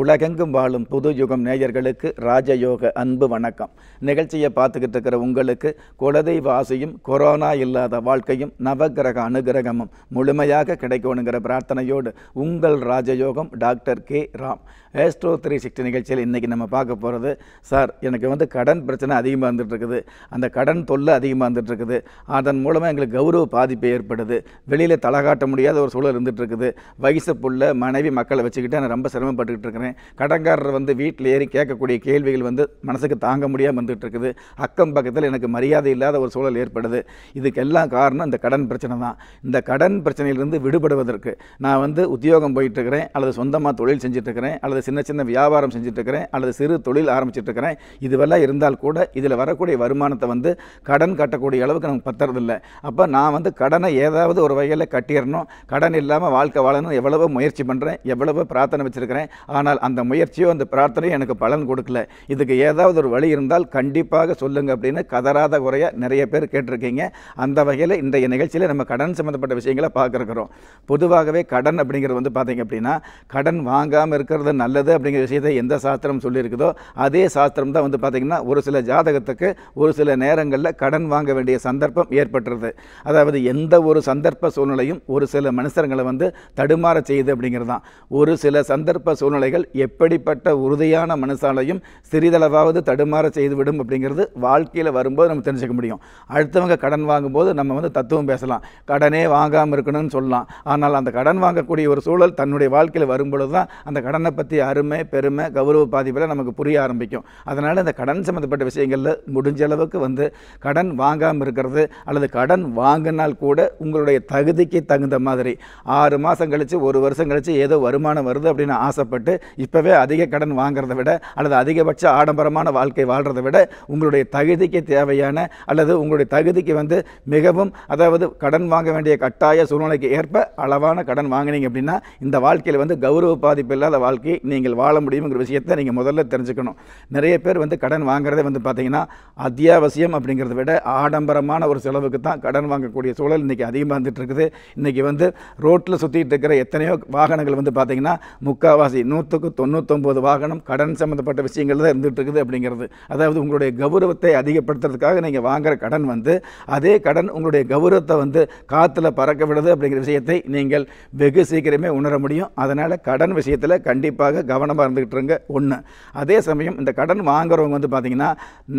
உலகெங்கும் வாழும் புது யுகம் நேயர்களுக்கு ராஜயோக அன்பு வணக்கம் நிகழ்ச்சியை பார்த்துக்கிட்டு இருக்கிற உங்களுக்கு குலதெய்வ ஆசையும் கொரோனா இல்லாத வாழ்க்கையும் நவகிரக அனுகிரகமும் முழுமையாக கிடைக்கணுங்கிற பிரார்த்தனையோடு உங்கள் ராஜயோகம் doctor K Ram astro three sixty நிகழ்ச்சியில் இன்றைக்கி நம்ம பார்க்க போகிறது சார் எனக்கு வந்து கடன் பிரச்சனை அதிகமாக இருந்துகிட்ருக்குது அந்த கடன் தொல்லை அதிகமாக இருந்துகிட்ருக்குது அதன் மூலமாக எங்களுக்கு கௌரவ பாதிப்பு ஏற்படுது வெளியில் தலை காட்ட முடியாத ஒரு சூழல் இருந்துகிட்ருக்குது வயசு புள்ள மனைவி மக்களை வச்சுக்கிட்டு நான் ரொம்ப சிரமப்பட்டுக்கிட்டு இருக்கிறேன் சொல்கிறேன் கடன்காரர் வந்து வீட்டில் ஏறி கேட்கக்கூடிய கேள்விகள் வந்து மனசுக்கு தாங்க முடியாமல் வந்துட்டுருக்குது அக்கம் பக்கத்தில் எனக்கு மரியாதை இல்லாத ஒரு சூழல் ஏற்படுது இதுக்கெல்லாம் காரணம் இந்த கடன் பிரச்சனை தான் இந்த கடன் பிரச்சனையிலிருந்து விடுபடுவதற்கு நான் வந்து உத்தியோகம் போயிட்டுருக்கிறேன் அல்லது சொந்தமாக தொழில் செஞ்சிட்ருக்கிறேன் அல்லது சின்ன சின்ன வியாபாரம் செஞ்சிட்ருக்கிறேன் அல்லது சிறு தொழில் ஆரம்பிச்சிட்ருக்கிறேன் இதுவெல்லாம் இருந்தால் கூட இதில் வரக்கூடிய வருமானத்தை வந்து கடன் கட்டக்கூடிய அளவுக்கு நமக்கு பத்துறதில்லை அப்போ நான் வந்து கடனை ஏதாவது ஒரு வகையில் கட்டிடணும் கடன் இல்லாமல் வாழ்க்கை வாழணும் எவ்வளவோ முயற்சி பண்ணுறேன் எவ்வளவோ பிரார்த்தனை வச்சுருக்கிறேன் ஆனால் ஆனால் அந்த முயற்சியோ அந்த பிரார்த்தனையோ எனக்கு பலன் கொடுக்கல இதுக்கு ஏதாவது ஒரு வழி இருந்தால் கண்டிப்பாக சொல்லுங்க அப்படின்னு கதராத குறைய நிறைய பேர் கேட்டிருக்கீங்க அந்த வகையில் இன்றைய நிகழ்ச்சியில் நம்ம கடன் சம்மந்தப்பட்ட விஷயங்களை பார்க்குறோம் பொதுவாகவே கடன் அப்படிங்கிறது வந்து பார்த்தீங்க அப்படின்னா கடன் வாங்காமல் இருக்கிறது நல்லது அப்படிங்கிற விஷயத்தை எந்த சாஸ்திரம் சொல்லியிருக்குதோ அதே சாஸ்திரம் தான் வந்து பார்த்தீங்கன்னா ஒரு சில ஜாதகத்துக்கு ஒரு சில நேரங்களில் கடன் வாங்க வேண்டிய சந்தர்ப்பம் ஏற்பட்டுருது அதாவது எந்த ஒரு சந்தர்ப்ப சூழ்நிலையும் ஒரு சில மனுஷங்களை வந்து தடுமாற செய்யுது அப்படிங்கிறது தான் ஒரு சில சந்தர்ப்ப சூழ்நிலைகள் பிள்ளைகள் எப்படிப்பட்ட உறுதியான மனசாலையும் சிறிதளவாவது தடுமாற செய்துவிடும் அப்படிங்கிறது வாழ்க்கையில் வரும்போது நம்ம தெரிஞ்சுக்க முடியும் அடுத்தவங்க கடன் வாங்கும்போது நம்ம வந்து தத்துவம் பேசலாம் கடனே வாங்காமல் இருக்கணும்னு சொல்லலாம் ஆனால் அந்த கடன் வாங்கக்கூடிய ஒரு சூழல் தன்னுடைய வாழ்க்கையில் வரும்பொழுது தான் அந்த கடனை பற்றி அருமை பெருமை கௌரவ பாதிப்பில் நமக்கு புரிய ஆரம்பிக்கும் அதனால் இந்த கடன் சம்மந்தப்பட்ட விஷயங்களில் முடிஞ்ச அளவுக்கு வந்து கடன் வாங்காமல் இருக்கிறது அல்லது கடன் வாங்கினால் கூட உங்களுடைய தகுதிக்கு தகுந்த மாதிரி ஆறு மாதம் கழித்து ஒரு வருஷம் கழித்து ஏதோ வருமானம் வருது அப்படின்னு ஆசைப்பட்டு இப்போவே அதிக கடன் வாங்குறத விட அல்லது அதிகபட்ச ஆடம்பரமான வாழ்க்கை வாழ்கிறத விட உங்களுடைய தகுதிக்கு தேவையான அல்லது உங்களுடைய தகுதிக்கு வந்து மிகவும் அதாவது கடன் வாங்க வேண்டிய கட்டாய சூழ்நிலைக்கு ஏற்ப அளவான கடன் வாங்கினீங்க அப்படின்னா இந்த வாழ்க்கையில் வந்து கௌரவ பாதிப்பு இல்லாத வாழ்க்கை நீங்கள் வாழ முடியுங்கிற விஷயத்தை நீங்கள் முதல்ல தெரிஞ்சுக்கணும் நிறைய பேர் வந்து கடன் வாங்குறதே வந்து பார்த்திங்கன்னா அத்தியாவசியம் அப்படிங்கிறத விட ஆடம்பரமான ஒரு செலவுக்கு தான் கடன் வாங்கக்கூடிய சூழல் இன்றைக்கி அதிகமாக வந்துட்டு இருக்குது இன்றைக்கி வந்து ரோட்டில் சுற்றிட்டு இருக்கிற எத்தனையோ வாகனங்கள் வந்து பார்த்திங்கன்னா முக்காவாசி நூற்று நூற்றுக்கு தொண்ணூத்தொம்பது வாகனம் கடன் சம்மந்தப்பட்ட விஷயங்கள் தான் இருந்துகிட்டு இருக்குது அப்படிங்கிறது அதாவது உங்களுடைய கௌரவத்தை அதிகப்படுத்துறதுக்காக நீங்கள் வாங்குகிற கடன் வந்து அதே கடன் உங்களுடைய கௌரவத்தை வந்து காற்றுல பறக்க விடுது அப்படிங்கிற விஷயத்தை நீங்கள் வெகு சீக்கிரமே உணர முடியும் அதனால் கடன் விஷயத்தில் கண்டிப்பாக கவனமாக இருந்துக்கிட்டு இருங்க ஒன்று அதே சமயம் இந்த கடன் வாங்குறவங்க வந்து பார்த்திங்கன்னா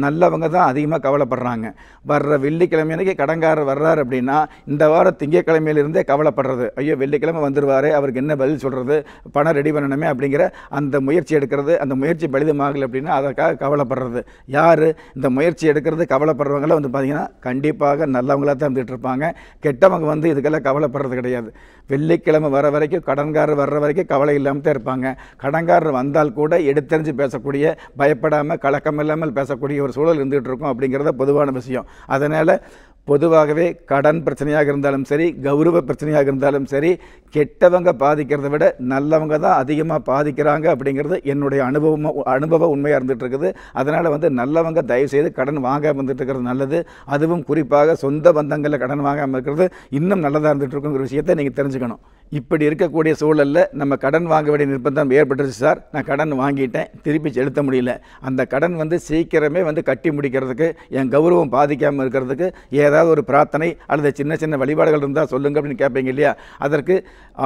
நல்லவங்க தான் அதிகமாக கவலைப்படுறாங்க வர்ற வெள்ளிக்கிழமை அன்றைக்கி கடன்காரர் வர்றார் அப்படின்னா இந்த வாரம் திங்கக்கிழமையிலிருந்தே கவலைப்படுறது ஐயோ வெள்ளிக்கிழமை வந்துடுவாரே அவருக்கு என்ன பதில் சொல்கிறது பணம் ரெடி பண்ணணுமே அப்படிங்கிற அந்த முயற்சி எடுக்கிறது அந்த முயற்சி பலிதமாகலை அப்படின்னா அதற்காக கவலைப்படுறது யார் இந்த முயற்சி எடுக்கிறது கவலைப்படுறவங்களாம் வந்து பார்த்திங்கன்னா கண்டிப்பாக நல்லவங்களாக தான் இருந்துகிட்டு இருப்பாங்க கெட்டவங்க வந்து இதுக்கெல்லாம் கவலைப்படுறது கிடையாது வெள்ளிக்கிழமை வர வரைக்கும் கடன்காரர் வர்ற வரைக்கும் கவலை இல்லாமல் தான் இருப்பாங்க கடன்காரர் வந்தால் கூட எடுத்தறிஞ்சு பேசக்கூடிய பயப்படாமல் கலக்கம் இல்லாமல் பேசக்கூடிய ஒரு சூழல் இருந்துகிட்டு இருக்கும் அப்படிங்கிறத பொதுவான விஷயம் அதனால் பொதுவாகவே கடன் பிரச்சனையாக இருந்தாலும் சரி கௌரவ பிரச்சனையாக இருந்தாலும் சரி கெட்டவங்க பாதிக்கிறத விட நல்லவங்க தான் அதிகமாக பாதிக்கிறாங்க அப்படிங்கிறது என்னுடைய அனுபவமாக அனுபவம் உண்மையாக இருந்துகிட்டு இருக்குது அதனால் வந்து நல்லவங்க தயவுசெய்து கடன் வாங்காமல் வந்துட்டுருக்கிறது இருக்கிறது நல்லது அதுவும் குறிப்பாக சொந்த பந்தங்களில் கடன் வாங்காமல் இருக்கிறது இன்னும் நல்லதாக இருந்துகிட்டு இருக்குங்கிற விஷயத்தை நீங்கள் தெரிஞ்சுக்கணும் இப்படி இருக்கக்கூடிய சூழலில் நம்ம கடன் வாங்க வேண்டிய நிர்பந்தம் ஏற்பட்டுருச்சு சார் நான் கடன் வாங்கிட்டேன் திருப்பி செலுத்த முடியல அந்த கடன் வந்து சீக்கிரமே வந்து கட்டி முடிக்கிறதுக்கு என் கௌரவம் பாதிக்காமல் இருக்கிறதுக்கு ஏதாவது ஒரு பிரார்த்தனை அல்லது சின்ன சின்ன வழிபாடுகள் இருந்தால் சொல்லுங்கள் அப்படின்னு கேட்பீங்க இல்லையா அதற்கு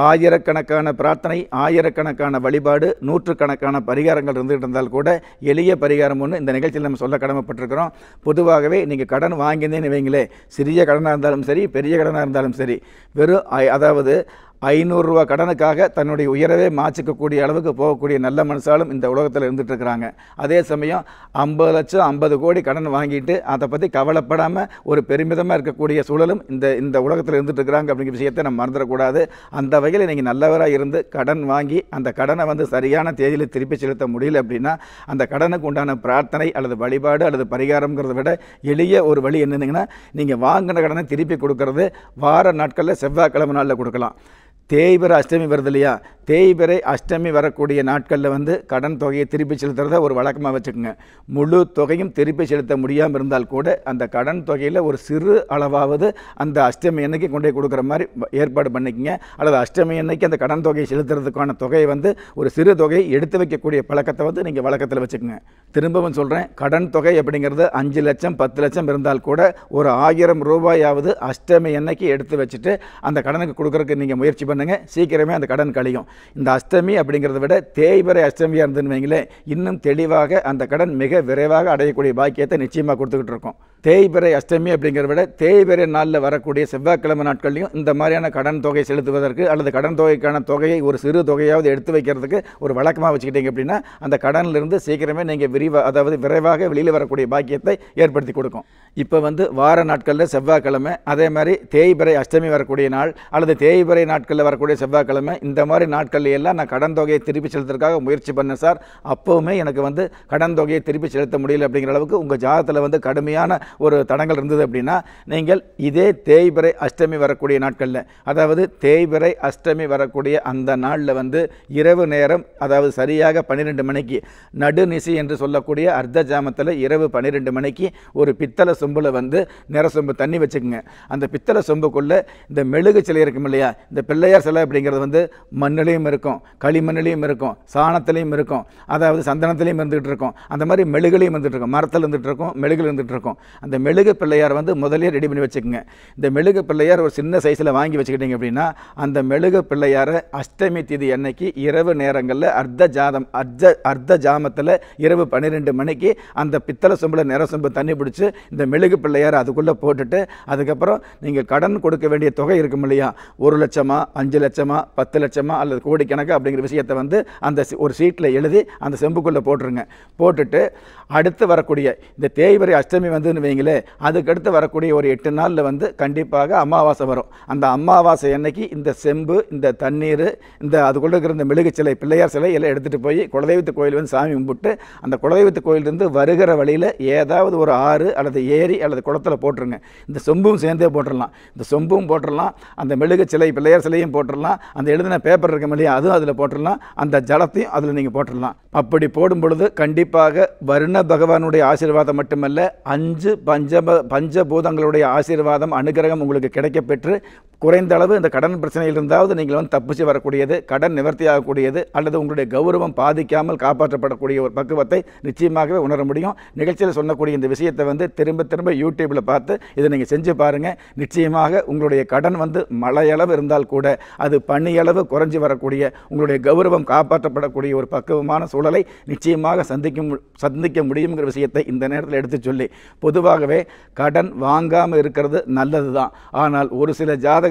ஆயிரக்கணக்கான பிரார்த்தனை ஆயிரக்கணக்கான வழிபாடு நூற்றுக்கணக்கான பரிகாரங்கள் இருந்துகிட்டு இருந்தால் கூட எளிய பரிகாரம் ஒன்று இந்த நிகழ்ச்சியில் நம்ம சொல்ல கடமைப்பட்டிருக்கிறோம் பொதுவாகவே நீங்கள் கடன் வாங்கினேன்னு வைங்களே சிறிய கடனாக இருந்தாலும் சரி பெரிய கடனாக இருந்தாலும் சரி வெறும் அதாவது ஐநூறுரூவா கடனுக்காக தன்னுடைய உயரவே மாச்சிக்கக்கூடிய அளவுக்கு போகக்கூடிய நல்ல மனுஷாலும் இந்த உலகத்தில் இருந்துகிட்டு இருக்கிறாங்க அதே சமயம் ஐம்பது லட்சம் ஐம்பது கோடி கடன் வாங்கிட்டு அதை பற்றி கவலைப்படாமல் ஒரு பெருமிதமாக இருக்கக்கூடிய சூழலும் இந்த இந்த உலகத்தில் இருந்துகிட்டு இருக்கிறாங்க அப்படிங்கிற விஷயத்தை நம்ம மறந்துடக்கூடாது அந்த வகையில் நீங்கள் நல்லவராக இருந்து கடன் வாங்கி அந்த கடனை வந்து சரியான தேதியில் திருப்பி செலுத்த முடியல அப்படின்னா அந்த கடனுக்கு உண்டான பிரார்த்தனை அல்லது வழிபாடு அல்லது பரிகாரங்கிறத விட எளிய ஒரு வழி என்னென்னங்கன்னா நீங்கள் வாங்கின கடனை திருப்பி கொடுக்கறது வார நாட்களில் செவ்வாய்க்கிழமை நாளில் கொடுக்கலாம் தேய்பிற அஷ்டமி வருது இல்லையா தேய்பிறை அஷ்டமி வரக்கூடிய நாட்களில் வந்து கடன் தொகையை திருப்பி செலுத்துறத ஒரு வழக்கமாக வச்சுக்கோங்க முழு தொகையும் திருப்பி செலுத்த முடியாமல் இருந்தால் கூட அந்த கடன் தொகையில் ஒரு சிறு அளவாவது அந்த அஷ்டமி அன்னைக்கு கொண்டு போய் கொடுக்குற மாதிரி ஏற்பாடு பண்ணிக்கோங்க அல்லது அஷ்டமி அன்னைக்கு அந்த கடன் தொகையை செலுத்துறதுக்கான தொகையை வந்து ஒரு சிறு தொகையை எடுத்து வைக்கக்கூடிய பழக்கத்தை வந்து நீங்கள் வழக்கத்தில் வச்சுக்கோங்க திரும்பவும் சொல்கிறேன் கடன் தொகை அப்படிங்கிறது அஞ்சு லட்சம் பத்து லட்சம் இருந்தால் கூட ஒரு ஆயிரம் ரூபாயாவது அஷ்டமி அன்னைக்கு எடுத்து வச்சுட்டு அந்த கடனுக்கு கொடுக்குறதுக்கு நீங்கள் முயற்சி பண்ண இருந்துங்க சீக்கிரமே அந்த கடன் கழியும் இந்த அஷ்டமி அப்படிங்கிறத விட தேய்பிறை அஷ்டமியாக இருந்துன்னு வைங்களேன் இன்னும் தெளிவாக அந்த கடன் மிக விரைவாக அடையக்கூடிய பாக்கியத்தை நிச்சயமாக கொடுத்துக்கிட்டு இருக்கோம் தேய்பிறை அஷ்டமி அப்படிங்கிற விட தேய்பிறை நாளில் வரக்கூடிய செவ்வாய்க்கிழமை நாட்கள்லையும் இந்த மாதிரியான கடன் தொகை செலுத்துவதற்கு அல்லது கடன் தொகைக்கான தொகையை ஒரு சிறு தொகையாவது எடுத்து வைக்கிறதுக்கு ஒரு வழக்கமாக வச்சுக்கிட்டீங்க அப்படின்னா அந்த கடனிலிருந்து சீக்கிரமே நீங்கள் விரிவாக அதாவது விரைவாக வெளியில் வரக்கூடிய பாக்கியத்தை ஏற்படுத்தி கொடுக்கும் இப்போ வந்து வார நாட்களில் செவ்வாய்க்கிழமை அதே மாதிரி தேய்பிறை அஷ்டமி வரக்கூடிய நாள் அல்லது தேய்பிறை நாட்களில் வரக்கூடிய செவ்வாய்க்கிழமை இந்த மாதிரி நாட்கள்ல எல்லாம் நான் கடன் தொகையை திருப்பி செலுத்துறதுக்காக முயற்சி பண்ணேன் சார் அப்போவுமே எனக்கு வந்து கடன் தொகையை திருப்பி செலுத்த முடியல அப்படிங்கிற அளவுக்கு உங்கள் ஜாதத்தில் வந்து கடுமையான ஒரு தடங்கள் இருந்தது அப்படின்னா நீங்கள் இதே தேய்பிறை அஷ்டமி வரக்கூடிய நாட்களில் அதாவது தேய்பிறை அஷ்டமி வரக்கூடிய அந்த நாளில் வந்து இரவு நேரம் அதாவது சரியாக பன்னிரெண்டு மணிக்கு நடுநிசி என்று சொல்லக்கூடிய அர்த்த ஜாமத்தில் இரவு பன்னிரெண்டு மணிக்கு ஒரு பித்தளை சொம்பில் வந்து நிற சொம்பு தண்ணி வச்சுக்கோங்க அந்த பித்தளை சொம்புக்குள்ளே இந்த மெழுகு சிலை இருக்கும் இல்லையா இந்த பிள்ளையார் சிலை அப்படிங்கிறது வந்து மண்ணிலையும் இருக்கும் களிமண்ணிலையும் இருக்கும் சாணத்திலையும் இருக்கும் அதாவது சந்தனத்திலையும் இருந்துகிட்டு இருக்கும் அந்த மாதிரி மெழுகுலையும் இருந்துகிட்டு இருக்கும் மரத்தில் இருந்துகிட்டு இருக்கும் மெழுகில் இருந்துகிட்டு இருக்கும் அந்த மெழுகு பிள்ளையார் வந்து முதலே ரெடி பண்ணி வச்சுக்கோங்க இந்த மெழுகு பிள்ளையார் ஒரு சின்ன சைஸில் வாங்கி வச்சுக்கிட்டீங்க அப்படின்னா அந்த மெழுகு பிள்ளையாரை அஷ்டமி திதி அன்னைக்கு இரவு நேரங்களில் அர்த்த ஜாதம் அர்த்த அர்த்த ஜாமத்தில் இரவு பன்னிரெண்டு மணிக்கு அந்த பித்தளை சொம்பில் நிற சொம்பு தண்ணி பிடிச்சி இந்த மெழுகு பிள்ளையார் அதுக்குள்ளே போட்டுட்டு அதுக்கப்புறம் நீங்கள் கடன் கொடுக்க வேண்டிய தொகை இருக்கும் இல்லையா ஒரு லட்சமா அஞ்சு லட்சமா பத்து லட்சமா அல்லது கோடிக்கணக்கு அப்படிங்கிற விஷயத்தை வந்து அந்த ஒரு சீட்டில் எழுதி அந்த செம்புக்குள்ளே போட்டுருங்க போட்டுட்டு அடுத்து வரக்கூடிய இந்த தேய்வரை அஷ்டமி வந்து வைங்களேன் அதுக்கடுத்து வரக்கூடிய ஒரு எட்டு நாளில் வந்து கண்டிப்பாக அமாவாசை வரும் அந்த அமாவாசை அன்னைக்கு இந்த செம்பு இந்த தண்ணீர் இந்த அதுக்குள்ளே இருக்கிற இந்த மெழுகு சிலை பிள்ளையார் சிலை எல்லாம் எடுத்துகிட்டு போய் குலதெய்வத்து கோயில் வந்து சாமி கும்பிட்டு அந்த குலதெய்வத்து கோயிலிருந்து வருகிற வழியில் ஏதாவது ஒரு ஆறு அல்லது ஏரி அல்லது குளத்தில் போட்டுருங்க இந்த சொம்பும் சேர்ந்தே போட்டுடலாம் இந்த சொம்பும் போட்டுடலாம் அந்த மெழுகு சிலை பிள்ளையார் சிலையும் போட்டுடலாம் அந்த எழுதின பேப்பர் இருக்க இல்லையா அதுவும் அதில் போட்டுடலாம் அந்த ஜலத்தையும் அதில் நீங்கள் போட்டுடலாம் அப்படி போடும் பொழுது கண்டிப்பாக வருண பகவானுடைய ஆசீர்வாதம் மட்டுமல்ல அஞ்சு பஞ்ச பஞ்சபூதங்களுடைய ஆசீர்வாதம் அனுகிரகம் உங்களுக்கு கிடைக்கப்பெற்று குறைந்த அளவு இந்த கடன் பிரச்சனையில் இருந்தாவது நீங்கள் வந்து தப்பிச்சு வரக்கூடியது கடன் நிவர்த்தி ஆகக்கூடியது அல்லது உங்களுடைய கௌரவம் பாதிக்காமல் காப்பாற்றப்படக்கூடிய ஒரு பக்குவத்தை நிச்சயமாகவே உணர முடியும் நிகழ்ச்சியில் சொல்லக்கூடிய இந்த விஷயத்தை வந்து திரும்ப திரும்ப யூடியூப்பில் பார்த்து இதை நீங்கள் செஞ்சு பாருங்கள் நிச்சயமாக உங்களுடைய கடன் வந்து மழையளவு இருந்தால் கூட அது பனியளவு குறைஞ்சி வரக்கூடிய உங்களுடைய கௌரவம் காப்பாற்றப்படக்கூடிய ஒரு பக்குவமான சூழலை நிச்சயமாக சந்திக்கும் சந்திக்க முடியுங்கிற விஷயத்தை இந்த நேரத்தில் எடுத்து சொல்லி பொதுவாகவே கடன் வாங்காமல் இருக்கிறது நல்லது தான் ஆனால் ஒரு சில ஜாதக